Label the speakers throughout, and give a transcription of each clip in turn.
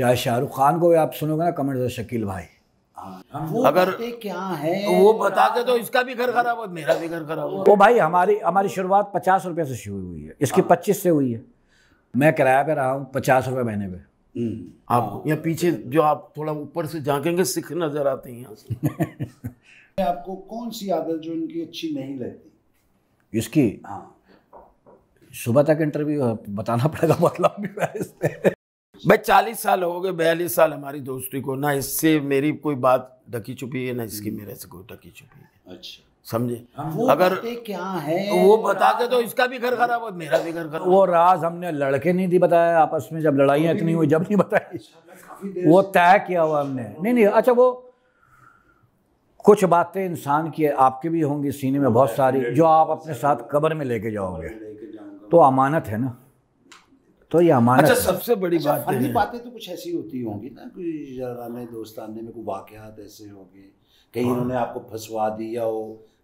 Speaker 1: चाहे शाहरुख खान को भी आप सुनोगे ना कमेंट शकील भाई अगर
Speaker 2: क्या है वो बता के तो इसका भी घर खराब हो मेरा भी घर खराब हो वो
Speaker 1: भाई हमारी हमारी शुरुआत पचास रुपये से शुरू हुई है इसकी हाँ। पच्चीस से हुई है मैं किराया पे रहा हूँ पचास रुपये महीने पे हम्म। आप या पीछे जो आप
Speaker 2: थोड़ा ऊपर से झांकेंगे सिख नजर आते हैं यहाँ से
Speaker 3: आपको कौन सी आदत जो इनकी अच्छी नहीं लगती इसकी हाँ
Speaker 1: सुबह तक इंटरव्यू बताना पड़ेगा मतलब भी
Speaker 3: भाई चालीस साल
Speaker 2: हो गए बयालीस साल हमारी दोस्ती को ना इससे मेरी कोई बात ढकी छुपी है ना इसकी हम्म। मेरे से कोई ढकी छुपी है अच्छा
Speaker 1: समझे हाँ, अगर
Speaker 2: क्या है वो बता के तो इसका भी घर खराब है मेरा भी घर
Speaker 1: खराब वो राज हमने लड़के नहीं थी बताया आपस में जब तो इतनी हुई जब नहीं बताई
Speaker 3: अच्छा, वो
Speaker 1: तय किया हुआ हमने नहीं नहीं अच्छा वो कुछ बातें इंसान की आपके भी होंगी सीने में बहुत सारी जो आप अपने साथ कबर में लेके जाओगे तो अमानत है ना तो ये अमानत अच्छा सबसे
Speaker 3: बड़ी अच्छा, बात है बातें तो कुछ ऐसी होती होंगी ना कि जराने दोस्ताने में कोई वाकयात ऐसे होंगे कहीं हाँ। उन्होंने आपको फंसवा दिया हो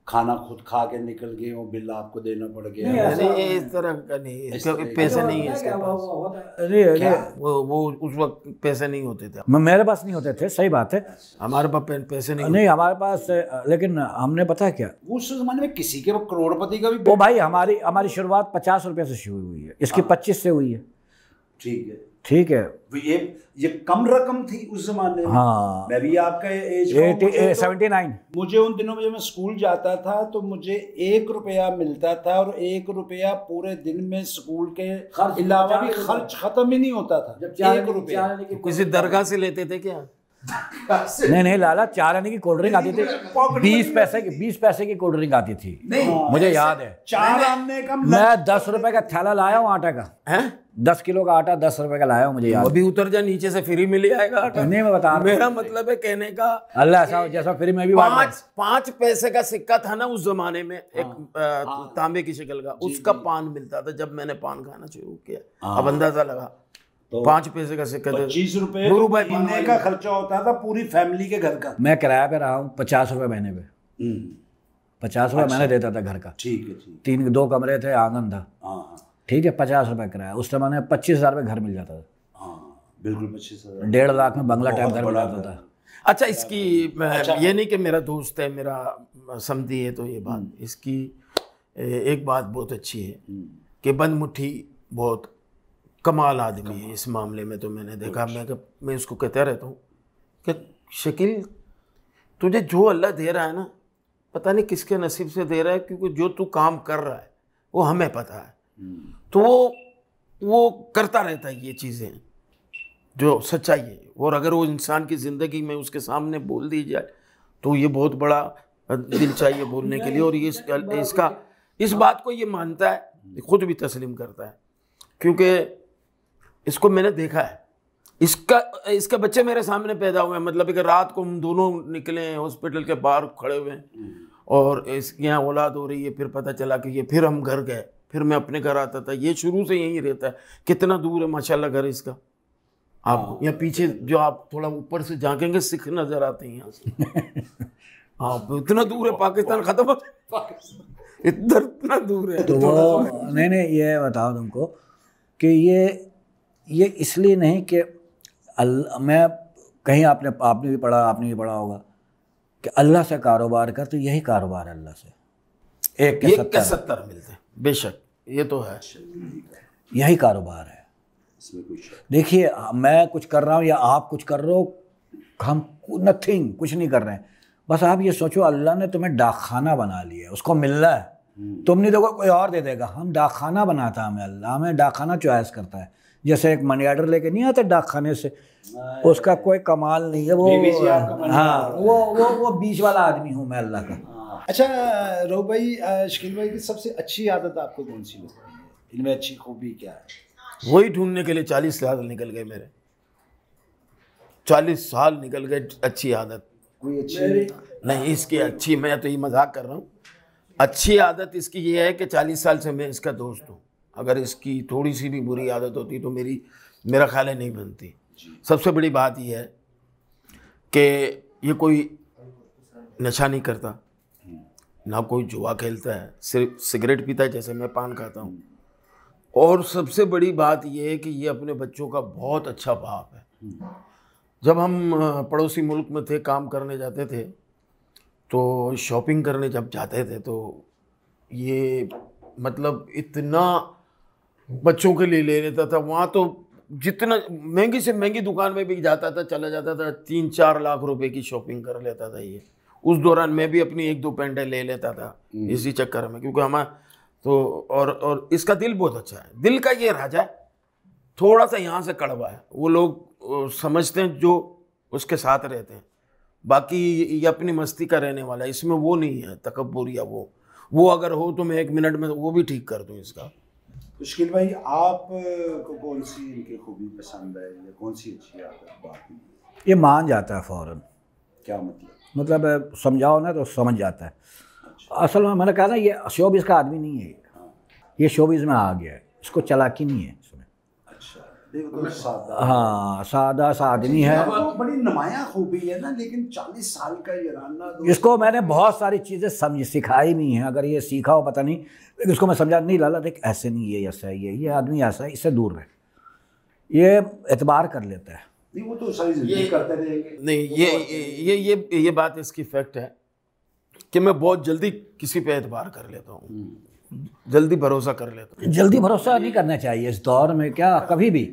Speaker 3: खाना खुद खा के निकल गए हो बिल आपको देना पड़ गया नहीं इस तरह का नहीं क्योंकि पैसे नहीं है इसके पास
Speaker 1: अरे अरे
Speaker 2: वो वो उस वक्त
Speaker 1: पैसे नहीं होते थे मेरे पास नहीं होते थे सही बात है हमारे पास पैसे नहीं नहीं हमारे पास लेकिन हमने पता क्या उस जमाने में किसी के करोड़पति का भी वो भाई हमारी हमारी शुरुआत पचास रुपये से शुरू हुई है इसकी हाँ। पच्चीस से हुई है ठीक है ठीक है
Speaker 3: ये ये कम रकम थी उस जमाने में हाँ मैं भी आपका एज मुझे, तो, मुझे उन दिनों में जब मैं स्कूल जाता था तो मुझे एक रुपया मिलता था और एक रुपया पूरे दिन में स्कूल के अलावा भी खर्च खत्म ही नहीं होता था एक रुपया किसी दरगाह से लेते थे क्या नहीं नहीं लाला चार आने की कोल्ड ड्रिंक आती थी बीस
Speaker 1: पैसे की बीस पैसे की कोल्ड ड्रिंक आती थी मुझे याद है चार
Speaker 3: आने का मतलब- मैं
Speaker 1: दस रुपए का थैला लाया हूँ आटा का है दस किलो का आटा दस रुपए का लाया हूँ मुझे तो याद अभी उतर जा नीचे से फ्री मिल जाएगा आटा नहीं मैं बता मेरा
Speaker 2: मतलब है कहने का अल्लाह ऐसा
Speaker 1: जैसा फ्री में भी पाँच
Speaker 2: पाँच पैसे का सिक्का था ना उस जमाने में एक हाँ। तांबे की शक्ल का हाँ। उसका पान मिलता था जब मैंने पान खाना शुरू किया हाँ। अब अंदाजा लगा तो पाँच पैसे का सिक्का तो पच्चीस रुपये
Speaker 3: दो रुपए तो महीने का खर्चा होता था पूरी फैमिली के घर का
Speaker 1: मैं किराया पे रहा हूँ पचास रुपये महीने पे हम्म। पचास रुपये अच्छा। महीने मैंने देता था घर का ठीक है तीन दो कमरे थे आंगन था हाँ, हाँ। ठीक है पचास रुपये किराया उस समय पच्चीस हज़ार घर मिल जाता था हाँ, बिल्कुल पच्चीस हज़ार डेढ़ लाख में बंगला टाइप घर मिल जाता था
Speaker 2: अच्छा इसकी अच्छा, अच्छा। ये नहीं कि मेरा दोस्त है मेरा समझी है तो ये बात हम्म। इसकी एक बात बहुत अच्छी है हम्म। कि बंद मुट्ठी बहुत कमाल आदमी है इस मामले में तो मैंने देखा मैं मैं उसको कहता रहता हूँ कि शकील तुझे जो अल्लाह दे रहा है ना पता नहीं किसके नसीब से दे रहा है क्योंकि जो तू काम कर रहा है वो हमें पता है हम्म। तो वो वो करता रहता है ये चीज़ें जो सच्चाई है और अगर वो इंसान की ज़िंदगी में उसके सामने बोल दी जाए तो ये बहुत बड़ा दिल चाहिए बोलने के लिए और ये इसका इस बात को ये मानता है खुद भी तस्लीम करता है क्योंकि इसको मैंने देखा है इसका इसके बच्चे मेरे सामने पैदा हुए हैं मतलब कि रात को हम दोनों निकले हैं हॉस्पिटल के बाहर खड़े हुए हैं और इसके यहाँ औलाद हो रही है फिर पता चला कि ये फिर हम घर गए फिर मैं अपने घर आता था ये शुरू से यहीं रहता है कितना दूर है माशाल्लाह घर इसका आप हाँ। यहाँ पीछे जो आप थोड़ा ऊपर से झाँकेंगे सिख नजर आते हैं यहाँ से आप इतना दूर है पाकिस्तान खत्म इधर इतना दूर
Speaker 3: है तो नहीं
Speaker 1: नहीं ये बताओ तुमको कि ये ये इसलिए नहीं कि मैं कहीं आपने आपने भी पढ़ा आपने भी पढ़ा होगा कि अल्लाह से कारोबार कर तो यही कारोबार है अल्लाह से एक के एक सत्तर, सत्तर मिलते हैं बेशक ये तो है यही कारोबार है देखिए मैं कुछ कर रहा हूँ या आप कुछ कर रहे हो हम नथिंग कुछ नहीं कर रहे हैं बस आप ये सोचो अल्लाह ने तुम्हें डाकखाना बना लिया उसको मिल रहा है हम्म। तुम नहीं देखो कोई और दे देगा हम डाकखाना बनाता है हमें अल्लाह हमें डाकखाना चॉइस करता है जैसे एक मनी ऑर्डर लेके नहीं आता डाक खाने से उसका कोई कमाल नहीं है वो हाँ वो वो वो बीच वाला आदमी हूँ मैं
Speaker 3: अल्लाह का हाँ। अच्छा रो भाई शकील भाई की सबसे अच्छी आदत आपको कौन सी लगती है इनमें अच्छी खूबी क्या है वही ढूंढने के लिए चालीस साल निकल गए मेरे
Speaker 2: चालीस साल निकल गए अच्छी आदत कोई अच्छी नहीं इसकी अच्छी मैं तो ये मजाक कर रहा हूँ अच्छी आदत इसकी ये है कि चालीस साल से मैं इसका दोस्त हूँ अगर इसकी थोड़ी सी भी बुरी आदत होती तो मेरी मेरा ख्याल है नहीं बनती सबसे बड़ी बात यह है कि ये कोई नशा नहीं करता हम्म। ना कोई जुआ खेलता है सिर्फ सिगरेट पीता है जैसे मैं पान खाता हूँ और सबसे बड़ी बात यह है कि ये अपने बच्चों का बहुत अच्छा बाप है हम्म। जब हम पड़ोसी मुल्क में थे काम करने जाते थे तो शॉपिंग करने जब जाते थे तो ये मतलब इतना बच्चों के लिए ले लेता था वहाँ तो जितना महंगी से महंगी दुकान में भी जाता था चला जाता था तीन चार लाख रुपए की शॉपिंग कर लेता था ये उस दौरान मैं भी अपनी एक दो पेंटे ले लेता था हम्म। इसी चक्कर में क्योंकि हमारा तो और और इसका दिल बहुत अच्छा है दिल का ये राजा है थोड़ा सा यहाँ से कड़वा है वो लोग समझते हैं जो उसके साथ रहते हैं बाकी ये अपनी मस्ती का रहने वाला है इसमें वो नहीं है तकबूर या वो वो अगर हो तो मैं एक मिनट में वो भी ठीक कर दूँ इसका
Speaker 3: तो शकील भाई आप को कौन सी इनकी खूबी पसंद है या कौन सी अच्छी आदत
Speaker 1: बात ये मान जाता है फ़ौर क्या मतलब मतलब समझाओ ना तो समझ जाता है अच्छा। असल में मैंने कहा ना ये शोबिस का आदमी नहीं है ये हाँ। शोबिस में आ गया है इसको चलाकी नहीं है
Speaker 3: हाँ सादा
Speaker 1: हाँ सादा है तो
Speaker 3: बड़ी नुमाया खूबी है ना लेकिन चालीस साल का ये राना तो- इसको मैंने
Speaker 1: बहुत सारी चीज़ें समझ सिखाई भी हैं अगर ये सीखा हो पता नहीं लेकिन इसको मैं समझा नहीं लाला देख ऐसे नहीं ये ऐसा है ये ये आदमी ऐसा है इससे दूर रहे ये एतबार कर लेता है
Speaker 2: नहीं वो तो सारी ये करते रहेंगे नहीं ये ये ये ये बात इसकी फैक्ट है कि मैं बहुत जल्दी किसी पे एतबार कर लेता हूँ हम्म। जल्दी भरोसा कर लेता
Speaker 1: हूँ जल्दी भरोसा नहीं करना चाहिए इस दौर में क्या कभी भी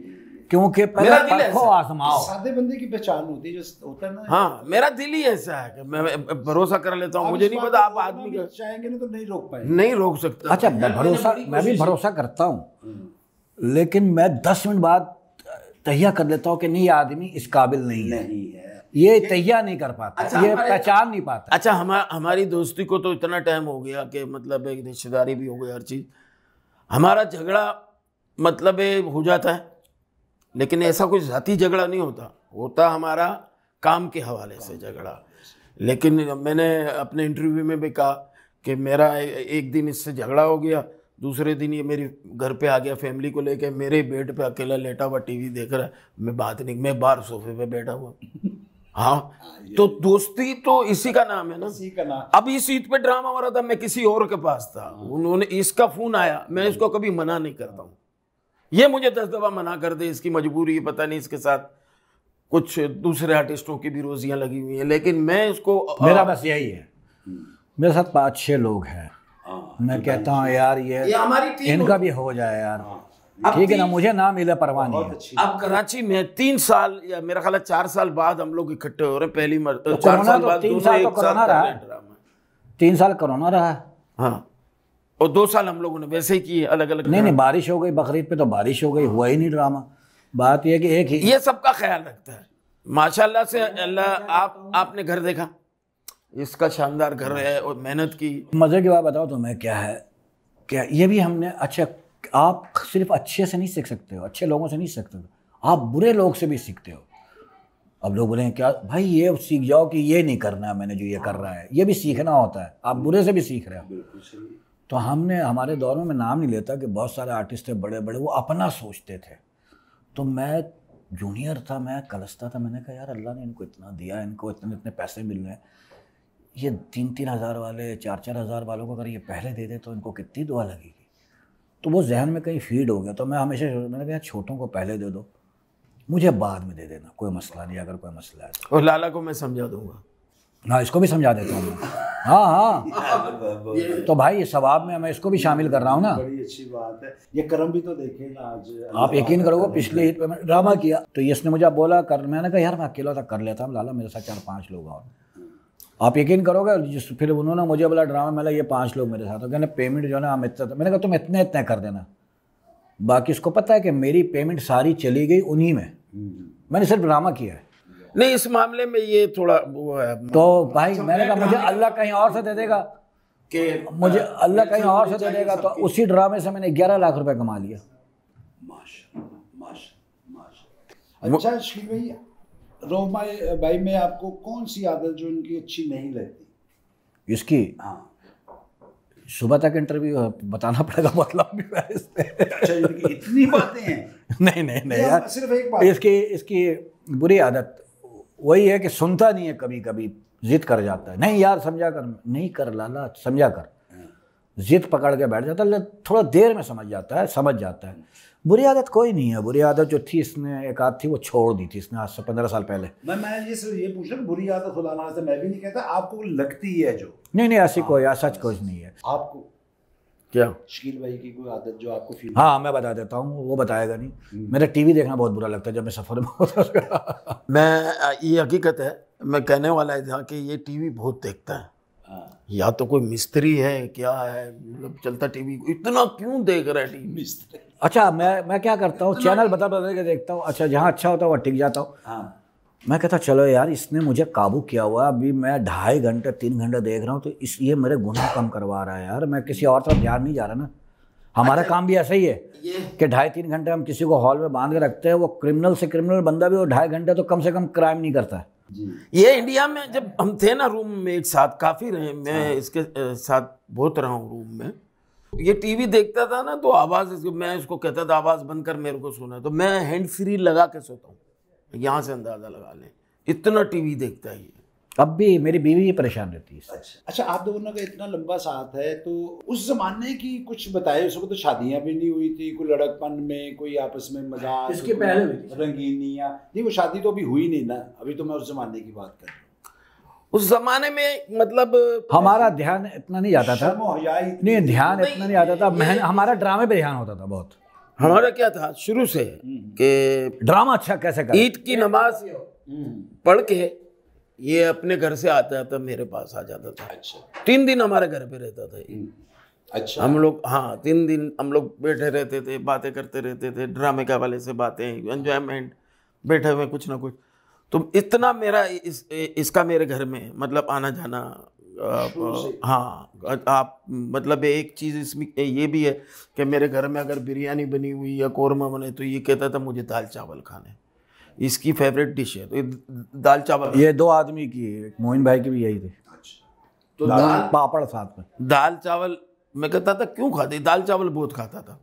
Speaker 1: क्योंकि मेरा दिल आजमाओ सादे
Speaker 3: बंदे की पहचान होती है जो होता है ना हाँ मेरा दिल ही ऐसा है
Speaker 1: कि मैं हाँ। भरोसा
Speaker 2: कर लेता हूँ
Speaker 3: मुझे नहीं पता आप आदमी चाहेंगे ना तो नहीं रोक पाए नहीं रोक सकता अच्छा मैं भरोसा मैं भी भरोसा करता हूँ हम्म।
Speaker 1: लेकिन मैं दस मिनट बाद तहिया कर लेता हूँ कि नहीं आदमी इस काबिल नहीं है नहीं है ये तैयार नहीं कर पाता अच्छा, ये पहचान नहीं पाता अच्छा हम
Speaker 2: हमारी दोस्ती को तो इतना टाइम हो गया कि मतलब एक रिश्तेदारी भी हो गई हर चीज़ हमारा झगड़ा मतलब हो जाता है लेकिन ऐसा कोई जाति झगड़ा नहीं होता होता हमारा काम के हवाले से झगड़ा लेकिन मैंने अपने इंटरव्यू में भी कहा कि मेरा एक दिन इससे झगड़ा हो गया दूसरे दिन ये मेरी घर पे आ गया फैमिली को लेके मेरे बेड पे अकेला लेटा हुआ टीवी देख रहा है मैं बात नहीं मैं बाहर सोफे पे बैठा हुआ हाँ तो दोस्ती तो इसी का नाम है ना इसी का नाम अब इस ईद पे ड्रामा हो रहा था मैं किसी और के पास था उन्होंने इसका फोन आया मैं इसको कभी मना नहीं करता हूँ ये मुझे दस दफा मना कर दे इसकी मजबूरी पता नहीं इसके साथ कुछ दूसरे आर्टिस्टों की भी रोजियां लगी हुई हैं लेकिन मैं इसको मेरा बस यही है
Speaker 1: हम्म। मेरे साथ पांच छह लोग हैं हाँ, मैं तो कहता हूँ यार ये, ये हमारी टीम इनका भी हो जाए यार हाँ। ठीक है ना मुझे ना मिला नहीं
Speaker 2: अब कराची में तीन साल या मेरा ख्याल चार साल बाद हम लोग इकट्ठे हो रहे हैं पहली मर, तो चार साल तो बाद तीन साल तो कोरोना रहा
Speaker 1: तीन साल कोरोना रहा हाँ
Speaker 2: और दो साल हम लोगों ने वैसे ही किए अलग अलग नहीं नहीं
Speaker 1: बारिश हो गई बकरीद पे तो बारिश हो गई हुआ ही नहीं ड्रामा बात यह कि एक ही ये सबका ख्याल रखता
Speaker 2: है माशाल्लाह
Speaker 1: से अल्लाह आप आपने घर देखा इसका शानदार
Speaker 2: घर है और मेहनत की
Speaker 1: मज़े की बात बताओ तुम्हें क्या है क्या ये भी हमने अच्छा आप सिर्फ अच्छे से नहीं सीख सकते हो अच्छे लोगों से नहीं सीख सकते आप बुरे लोग से भी सीखते हो अब लोग बोले क्या भाई ये सीख जाओ कि ये नहीं करना है मैंने जो ये कर रहा है ये भी सीखना होता है आप बुरे से भी सीख रहे हो तो हमने हमारे दौर में मैं नाम नहीं लेता कि बहुत सारे आर्टिस्ट थे बड़े बड़े वो अपना सोचते थे तो मैं जूनियर था मैं कलस्ता था मैंने कहा यार अल्लाह ने इनको इतना दिया इनको इतने इतने पैसे मिल रहे हैं ये तीन तीन हज़ार वाले चार चार हज़ार वालों को अगर ये पहले दे दे तो इनको कितनी दुआ लगेगी तो वो जहन में कहीं फीड हो गया तो मैं हमेशा मैंने कहा छोटों को पहले दे दो मुझे बाद में दे देना कोई मसला नहीं अगर कोई मसला है तो लाला को मैं समझा दूंगा हाँ इसको भी समझा देता हूँ हाँ हाँ तो भाई ये सवाब में मैं इसको भी शामिल कर रहा हूँ ना
Speaker 3: बड़ी अच्छी बात है ये कर्म भी तो देखे ना आज आप यकीन करोगे पिछले हित पे मैंने ड्रामा किया
Speaker 1: तो इसने मुझे बोला कर मैंने कहा यार मैं अकेला था कर लेता हूँ लाला मेरे साथ चार पाँच लोग और आप यकीन करोगे जिस फिर उन्होंने मुझे बोला ड्रामा मिला ये पाँच लोग मेरे साथ तो कहने पेमेंट जो है हम इतना मैंने कहा तुम इतने इतने कर देना बाकी इसको पता है कि मेरी पेमेंट सारी चली गई उन्हीं में हम्म। मैंने सिर्फ ड्रामा किया है नहीं इस मामले में ये थोड़ा वो है तो भाई अच्छा, मैंने कहा मुझे अल्लाह कहीं और से दे देगा कि मुझे अल्लाह कहीं और से दे देगा तो उसी ड्रामे से मैंने ग्यारह लाख
Speaker 3: रुपए कमा लिया अच्छा भैया रोमा भाई में आपको कौन सी आदत जो इनकी अच्छी नहीं लगती
Speaker 1: इसकी हाँ सुबह तक इंटरव्यू बताना पड़ेगा मतलब भी अच्छा इतनी बातें हैं नहीं नहीं नहीं यार सिर्फ एक बात इसकी इसकी बुरी आदत वही है कि सुनता नहीं है कभी कभी जिद कर जाता है नहीं यार समझा कर नहीं कर लाला समझा कर हाँ। जिद पकड़ के बैठ जाता है थोड़ा देर में समझ जाता है समझ जाता है बुरी आदत कोई नहीं है बुरी आदत जो थी इसने एक आदत थी वो छोड़ दी थी इसने आज से पंद्रह साल पहले
Speaker 3: मैं मैं ये सिर्फ ये पूछ रहा बुरी आदत खुदा से मैं भी नहीं कहता आपको लगती है जो नहीं नहीं ऐसी हाँ, कोई
Speaker 1: ऐसा कुछ नहीं है आपको क्या
Speaker 3: शकील भाई की कोई आदत जो आपको फील हाँ मैं
Speaker 1: बता देता हूँ वो बताएगा नहीं हम्म। मेरा टीवी देखना बहुत बुरा लगता है जब मैं सफ़र में होता मैं ये हकीकत है मैं कहने वाला था कि ये टीवी बहुत देखता है हाँ। या तो कोई मिस्त्री है
Speaker 2: क्या है मतलब चलता टीवी इतना क्यों देख रहा है टीवी
Speaker 1: मिस्त्री अच्छा मैं मैं क्या करता हूँ चैनल बता बता के देखता हूँ अच्छा जहाँ अच्छा होता है वहाँ टिक जाता हूँ हाँ। मैं कहता चलो यार इसने मुझे काबू किया हुआ अभी मैं ढाई घंटे तीन घंटे देख रहा हूँ तो इसलिए मेरे गुनाह कम करवा रहा है यार मैं किसी और तरफ ध्यान नहीं जा रहा ना हमारा अच्छा। काम भी ऐसा ही है कि ढाई तीन घंटे हम किसी को हॉल में बांध के रखते हैं वो क्रिमिनल से क्रिमिनल बंदा भी वो ढाई घंटे तो कम से कम क्राइम नहीं करता
Speaker 2: है ये इंडिया में जब हम थे ना रूम में एक साथ काफ़ी रहे मैं हाँ। इसके साथ बहुत रहा हूँ रूम में ये टीवी देखता था ना तो आवाज़ मैं इसको कहता था आवाज़ बंद कर मेरे को सुना तो मैं हैंड फ्री लगा के सोता हूँ यहाँ से
Speaker 3: अंदाज़ा लगा लें
Speaker 1: इतना टीवी देखता है ये अब भी मेरी बीवी ही परेशान रहती है अच्छा
Speaker 3: अच्छा आप दोनों का इतना लंबा साथ है तो उस जमाने की कुछ बताए उसको तो शादियां भी नहीं हुई थी कोई लड़कपन में कोई आपस में मजाक इसके पहले हुई रंगीनियाँ नहीं वो शादी तो अभी हुई नहीं ना अभी तो मैं उस जमाने की बात कर रहा
Speaker 1: उस जमाने में मतलब हमारा ध्यान इतना नहीं जाता था
Speaker 3: नहीं
Speaker 1: ध्यान इतना नहीं आता था तो हमारा ड्रामे पर ध्यान होता था बहुत हमारा क्या था शुरू
Speaker 2: से कि ड्रामा अच्छा कैसे कर ईद की नमाज पढ़ के ये अपने घर से आता था मेरे पास आ जाता था अच्छा तीन दिन हमारे घर पे रहता था अच्छा हम लोग हाँ तीन दिन हम लोग बैठे रहते थे बातें करते रहते थे ड्रामे के वाले से बातें एंजॉयमेंट बैठे हुए कुछ ना कुछ तो इतना मेरा इस इसका मेरे घर में मतलब आना जाना हाँ आप मतलब एक चीज़ इसमें ये भी है कि मेरे घर में अगर बिरयानी बनी हुई या कौरमा बने तो ये कहता था मुझे दाल चावल खाने
Speaker 1: इसकी फेवरेट डिश है तो दाल चावल ये दो आदमी की है मोहन भाई की भी यही थी अच्छा। तो दाल पापड़ साथ में
Speaker 2: दाल चावल मैं कहता था क्यों खाते दाल चावल बहुत खाता था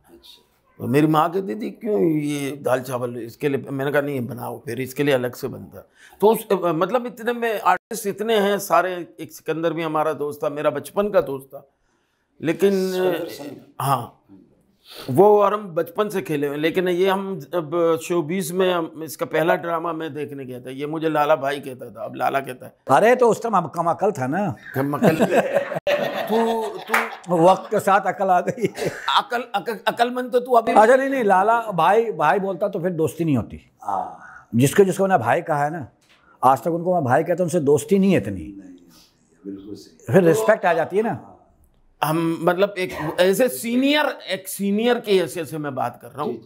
Speaker 2: और मेरी माँ कहती थी क्यों ये दाल चावल इसके लिए मैंने कहा नहीं बनाओ फिर इसके लिए अलग से बनता तो उस मतलब इतने में आर्टिस्ट इतने हैं सारे एक सिकंदर भी हमारा दोस्त था मेरा बचपन का दोस्त था लेकिन हाँ वो और हम बचपन से खेले हुए लेकिन ये हम अब शोबीस में हम इसका पहला ड्रामा मैं देखने गया था ये मुझे लाला भाई कहता था अब लाला कहता है
Speaker 1: अरे तो उस टाइम हम अकल था ना अकल तू तू वक्त के साथ अकल आ गई अकल अकल अकलमंद तो तू अभी अच्छा नहीं नहीं लाला भाई भाई बोलता तो फिर दोस्ती नहीं होती हाँ। जिसको जिसको मैंने भाई कहा है ना आज तक उनको मैं भाई कहता हूँ उनसे दोस्ती नहीं है इतनी फिर रिस्पेक्ट आ जाती है ना हम मतलब एक ऐसे सीनियर एक सीनियर की हैसियत से मैं बात कर रहा हूँ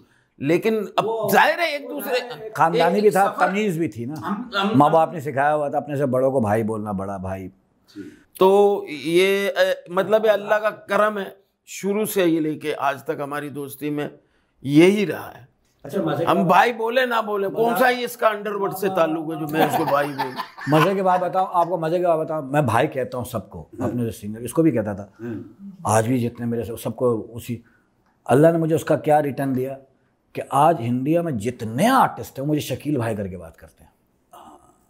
Speaker 1: लेकिन अब जाहिर
Speaker 2: है एक दूसरे खानदानी भी था
Speaker 1: तमीज़ भी थी ना माँ बाप ने सिखाया हुआ था अपने से बड़ों को भाई बोलना बड़ा भाई तो
Speaker 2: ये मतलब अल्लाह का करम है शुरू से ही लेके आज तक हमारी दोस्ती
Speaker 1: में यही रहा है अच्छा हम भाई बोले ना बोले कौन सा ही
Speaker 2: इसका अंडरवर्ड से हाँ। ताल्लुक
Speaker 1: है जो मैं उसको भाई बोल मजे के बाद बताऊं आपको मजे के बाद बताऊं मैं भाई कहता हूं सबको हाँ। अपने सिंगर इसको भी कहता था हाँ। आज भी जितने मेरे सबको उसी अल्लाह ने मुझे उसका क्या रिटर्न दिया कि आज हिंदिया में जितने आर्टिस्ट हैं मुझे शकील भाई करके बात करते हैं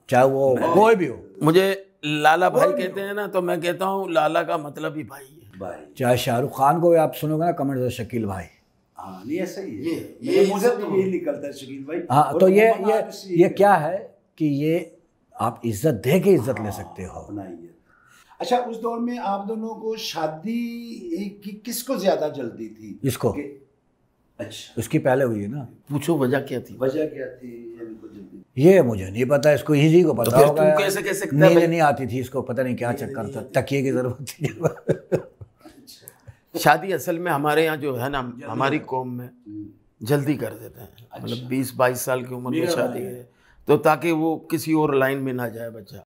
Speaker 1: चाहे वो कोई भी हो
Speaker 2: मुझे लाला भाई कहते हैं ना तो मैं कहता हूँ लाला का मतलब ही भाई है भाई
Speaker 1: चाहे शाहरुख खान को आप सुनोगे ना कमेंट शकील भाई
Speaker 3: हाँ, तो, तो-, हाँ, तो, तो ये
Speaker 1: ये ये क्या है कि ये आप इज्जत दे के इज्जत ले हाँ, सकते हो
Speaker 3: अच्छा उस दौर में आप दोनों को शादी की किसको ज्यादा जल्दी थी
Speaker 1: इसको अच्छा उसकी पहले हुई है ना पूछो वजह क्या थी
Speaker 3: वजह क्या थी
Speaker 1: ये मुझे नहीं पता इसको इजी को पता तो होगा कैसे
Speaker 3: कैसे नहीं
Speaker 1: नहीं आती थी इसको पता नहीं क्या चक्कर था तकिए की
Speaker 2: जरूरत थी शादी असल में हमारे यहाँ जो है ना हमारी कौम में हम्म। जल्दी कर देते हैं मतलब अच्छा। बीस बाईस साल की उम्र में शादी है तो ताकि वो किसी और लाइन में ना जाए बच्चा